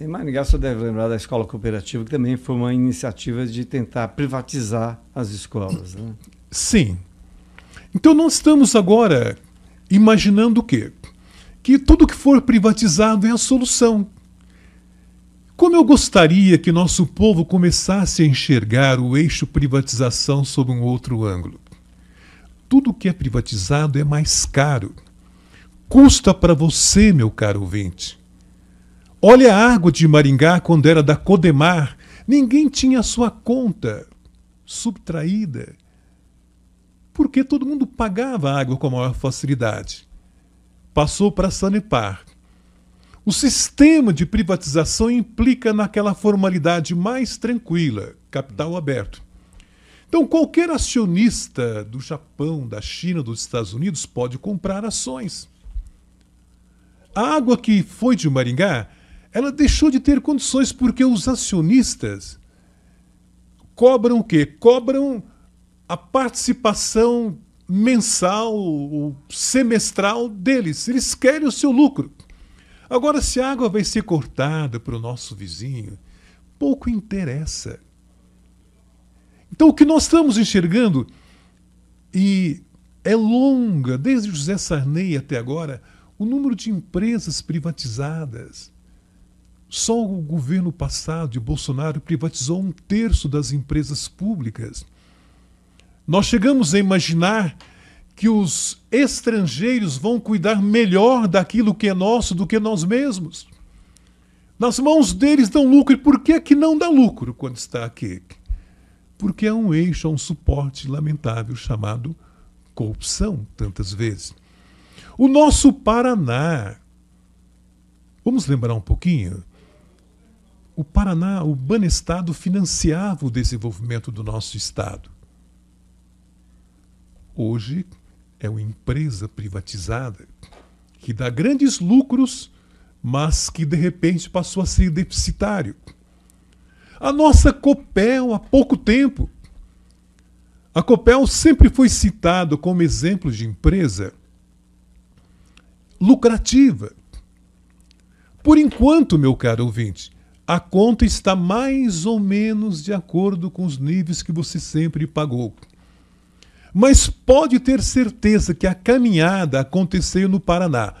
Em Maringá, você deve lembrar da escola cooperativa, que também foi uma iniciativa de tentar privatizar as escolas. Né? Sim. Então, nós estamos agora imaginando o quê? Que tudo que for privatizado é a solução. Como eu gostaria que nosso povo começasse a enxergar o eixo privatização sob um outro ângulo. Tudo que é privatizado é mais caro. Custa para você, meu caro ouvinte Olha a água de Maringá quando era da Codemar. Ninguém tinha sua conta subtraída. Porque todo mundo pagava a água com a maior facilidade. Passou para a Sanepar. O sistema de privatização implica naquela formalidade mais tranquila, capital aberto. Então, qualquer acionista do Japão, da China, dos Estados Unidos pode comprar ações. A água que foi de Maringá ela deixou de ter condições porque os acionistas cobram o quê? Cobram a participação mensal ou semestral deles. Eles querem o seu lucro. Agora, se a água vai ser cortada para o nosso vizinho, pouco interessa. Então, o que nós estamos enxergando, e é longa, desde José Sarney até agora, o número de empresas privatizadas, só o governo passado de Bolsonaro privatizou um terço das empresas públicas. Nós chegamos a imaginar que os estrangeiros vão cuidar melhor daquilo que é nosso do que nós mesmos. Nas mãos deles dão lucro. E por que, é que não dá lucro quando está aqui? Porque é um eixo, é um suporte lamentável chamado corrupção, tantas vezes. O nosso Paraná. Vamos lembrar um pouquinho? o Paraná, o Banestado, financiava o desenvolvimento do nosso Estado. Hoje é uma empresa privatizada que dá grandes lucros, mas que de repente passou a ser deficitário. A nossa Copel, há pouco tempo, a Copel sempre foi citada como exemplo de empresa lucrativa. Por enquanto, meu caro ouvinte, a conta está mais ou menos de acordo com os níveis que você sempre pagou. Mas pode ter certeza que a caminhada aconteceu no Paraná.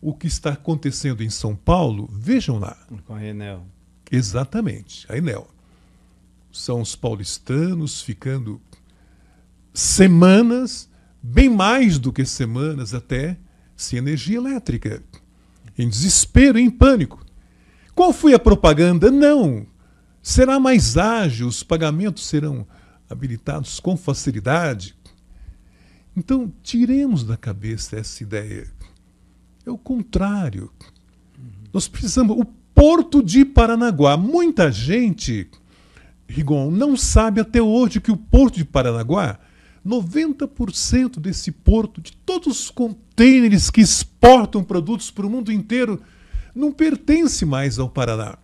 O que está acontecendo em São Paulo, vejam lá. Com a Enel. Exatamente, a Enel. São os paulistanos ficando semanas, bem mais do que semanas até, sem energia elétrica. Em desespero, em pânico. Qual foi a propaganda? Não. Será mais ágil, os pagamentos serão habilitados com facilidade. Então, tiremos da cabeça essa ideia. É o contrário. Nós precisamos. O Porto de Paranaguá. Muita gente, Rigon, não sabe até hoje que o Porto de Paranaguá, 90% desse porto, de todos os contêineres que exportam produtos para o mundo inteiro, não pertence mais ao Paraná.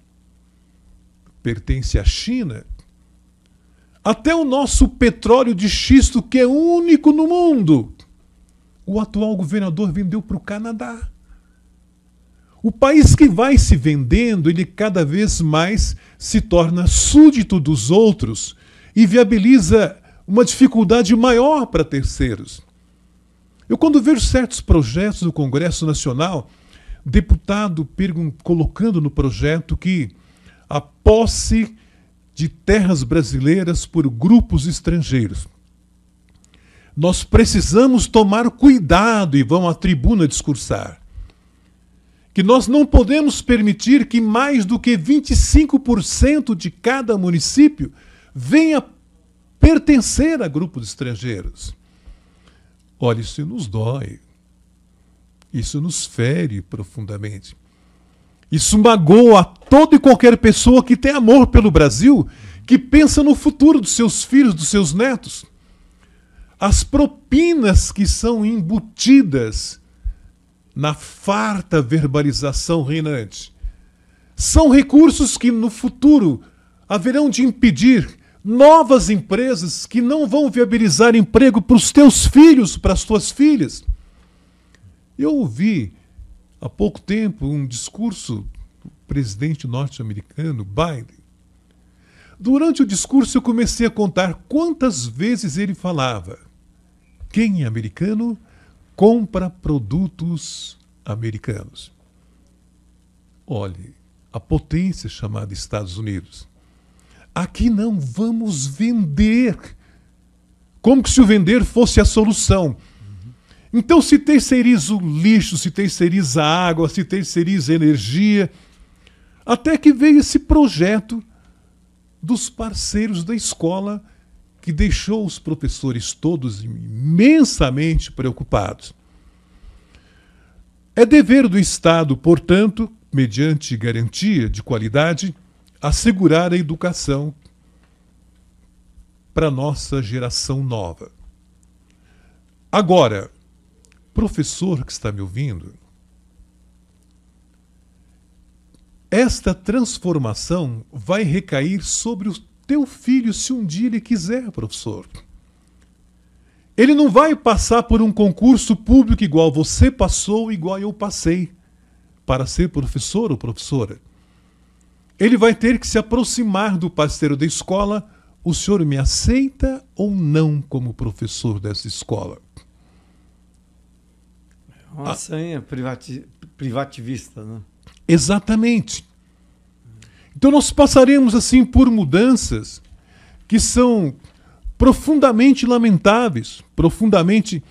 Pertence à China. Até o nosso petróleo de xisto, que é único no mundo, o atual governador vendeu para o Canadá. O país que vai se vendendo, ele cada vez mais se torna súdito dos outros e viabiliza uma dificuldade maior para terceiros. Eu, quando vejo certos projetos do Congresso Nacional, deputado colocando no projeto que a posse de terras brasileiras por grupos estrangeiros. Nós precisamos tomar cuidado e vão à tribuna discursar. Que nós não podemos permitir que mais do que 25% de cada município venha pertencer a grupos estrangeiros. Olha, isso nos dói. Isso nos fere profundamente. Isso magoa a toda e qualquer pessoa que tem amor pelo Brasil, que pensa no futuro dos seus filhos, dos seus netos. As propinas que são embutidas na farta verbalização reinante são recursos que no futuro haverão de impedir novas empresas que não vão viabilizar emprego para os teus filhos, para as tuas filhas. Eu ouvi há pouco tempo um discurso do presidente norte-americano, Biden. Durante o discurso, eu comecei a contar quantas vezes ele falava: quem é americano compra produtos americanos. Olhe, a potência chamada Estados Unidos. Aqui não vamos vender. Como se o vender fosse a solução. Então, se terceiriza o lixo, se terceiriza a água, se terceiriza a energia, até que veio esse projeto dos parceiros da escola que deixou os professores todos imensamente preocupados. É dever do Estado, portanto, mediante garantia de qualidade, assegurar a educação para nossa geração nova. Agora, Professor que está me ouvindo, esta transformação vai recair sobre o teu filho se um dia ele quiser, professor. Ele não vai passar por um concurso público igual você passou, igual eu passei, para ser professor ou professora. Ele vai ter que se aproximar do parceiro da escola. O senhor me aceita ou não como professor dessa escola? Uma ah. privati privativista, né? Exatamente. Então nós passaremos assim por mudanças que são profundamente lamentáveis, profundamente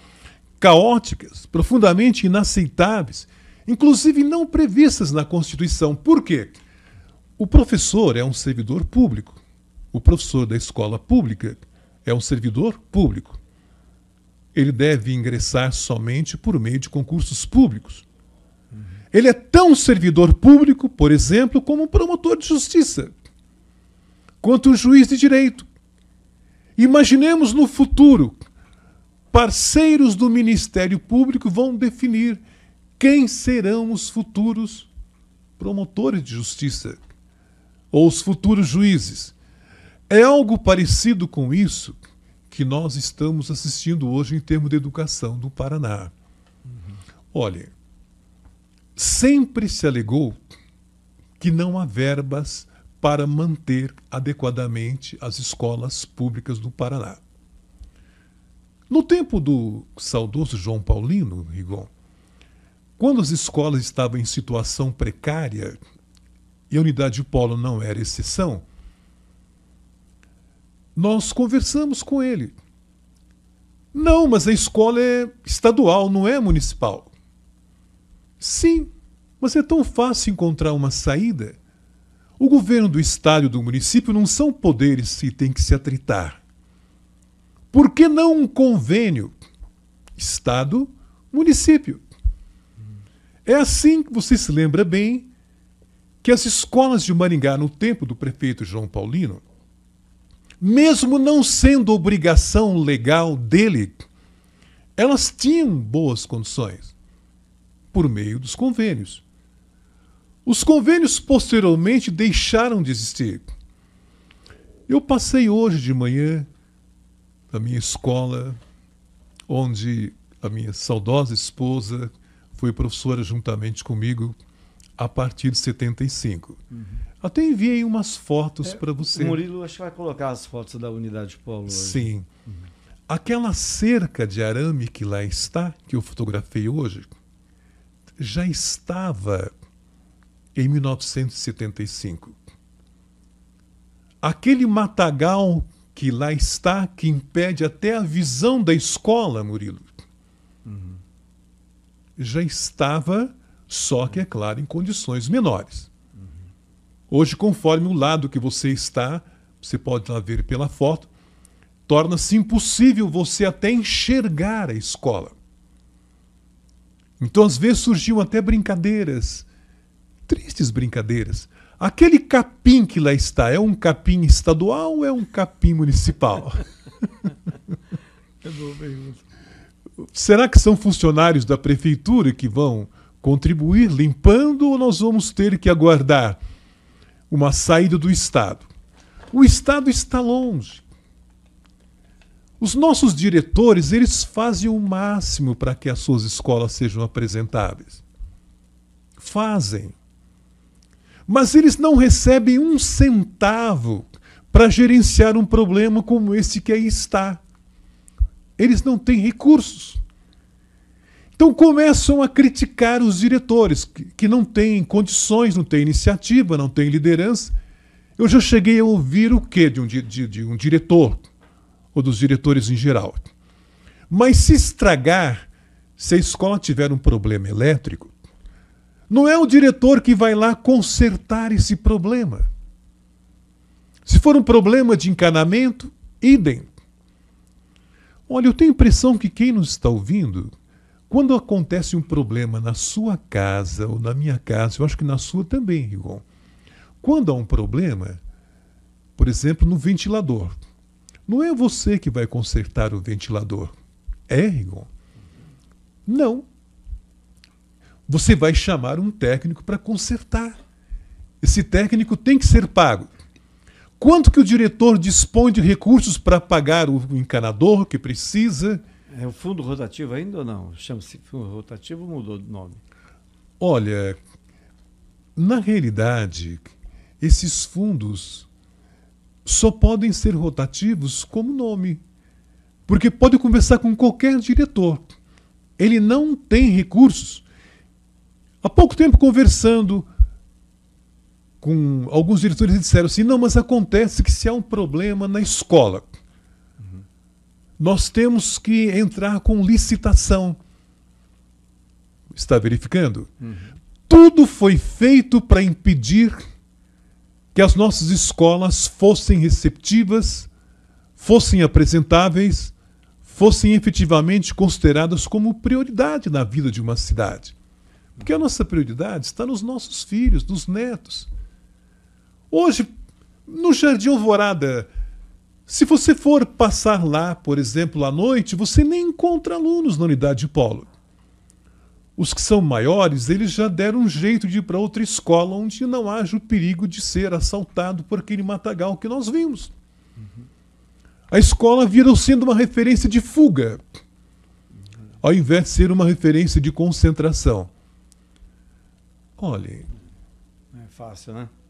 caóticas, profundamente inaceitáveis, inclusive não previstas na Constituição. Por quê? O professor é um servidor público. O professor da escola pública é um servidor público ele deve ingressar somente por meio de concursos públicos. Ele é tão servidor público, por exemplo, como um promotor de justiça, quanto um juiz de direito. Imaginemos no futuro, parceiros do Ministério Público vão definir quem serão os futuros promotores de justiça ou os futuros juízes. É algo parecido com isso que nós estamos assistindo hoje em termos de educação do Paraná. Uhum. Olha, sempre se alegou que não há verbas para manter adequadamente as escolas públicas do Paraná. No tempo do saudoso João Paulino, Rigon, quando as escolas estavam em situação precária, e a unidade de polo não era exceção, nós conversamos com ele. Não, mas a escola é estadual, não é municipal. Sim, mas é tão fácil encontrar uma saída. O governo do estado e do município não são poderes e têm que se atritar. Por que não um convênio? Estado, município. É assim que você se lembra bem que as escolas de Maringá, no tempo do prefeito João Paulino, mesmo não sendo obrigação legal dele, elas tinham boas condições por meio dos convênios. Os convênios posteriormente deixaram de existir. Eu passei hoje de manhã na minha escola, onde a minha saudosa esposa foi professora juntamente comigo a partir de 75. Uhum. Até enviei umas fotos é, para você. O Murilo acho que vai colocar as fotos da unidade Polo. Sim. Uhum. Aquela cerca de arame que lá está, que eu fotografei hoje, já estava em 1975. Aquele matagal que lá está, que impede até a visão da escola, Murilo, uhum. já estava só que, é claro, em condições menores. Hoje, conforme o lado que você está, você pode lá ver pela foto, torna-se impossível você até enxergar a escola. Então, às vezes, surgiam até brincadeiras, tristes brincadeiras. Aquele capim que lá está, é um capim estadual ou é um capim municipal? é boa pergunta. Será que são funcionários da prefeitura que vão contribuir limpando ou nós vamos ter que aguardar uma saída do Estado? O Estado está longe. Os nossos diretores, eles fazem o máximo para que as suas escolas sejam apresentáveis. Fazem. Mas eles não recebem um centavo para gerenciar um problema como esse que aí está. Eles não têm recursos. Então começam a criticar os diretores, que, que não têm condições, não têm iniciativa, não têm liderança. Eu já cheguei a ouvir o quê de um, de, de um diretor, ou dos diretores em geral. Mas se estragar, se a escola tiver um problema elétrico, não é o diretor que vai lá consertar esse problema. Se for um problema de encanamento, idem. Olha, eu tenho a impressão que quem nos está ouvindo quando acontece um problema na sua casa ou na minha casa, eu acho que na sua também, Rigon. Quando há um problema, por exemplo, no ventilador, não é você que vai consertar o ventilador. É, Rigon? Não. Você vai chamar um técnico para consertar. Esse técnico tem que ser pago. Quanto que o diretor dispõe de recursos para pagar o encanador que precisa? É o fundo rotativo ainda ou não? Chama-se fundo rotativo ou mudou de nome? Olha, na realidade, esses fundos só podem ser rotativos como nome. Porque pode conversar com qualquer diretor. Ele não tem recursos. Há pouco tempo conversando com alguns diretores disseram assim: "Não, mas acontece que se há um problema na escola, nós temos que entrar com licitação. Está verificando? Uhum. Tudo foi feito para impedir que as nossas escolas fossem receptivas, fossem apresentáveis, fossem efetivamente consideradas como prioridade na vida de uma cidade. Porque a nossa prioridade está nos nossos filhos, nos netos. Hoje, no Jardim Alvorada, se você for passar lá, por exemplo, à noite, você nem encontra alunos na unidade de polo. Os que são maiores, eles já deram um jeito de ir para outra escola onde não haja o perigo de ser assaltado por aquele matagal que nós vimos. Uhum. A escola virou sendo uma referência de fuga, ao invés de ser uma referência de concentração. Olhe. É fácil, né?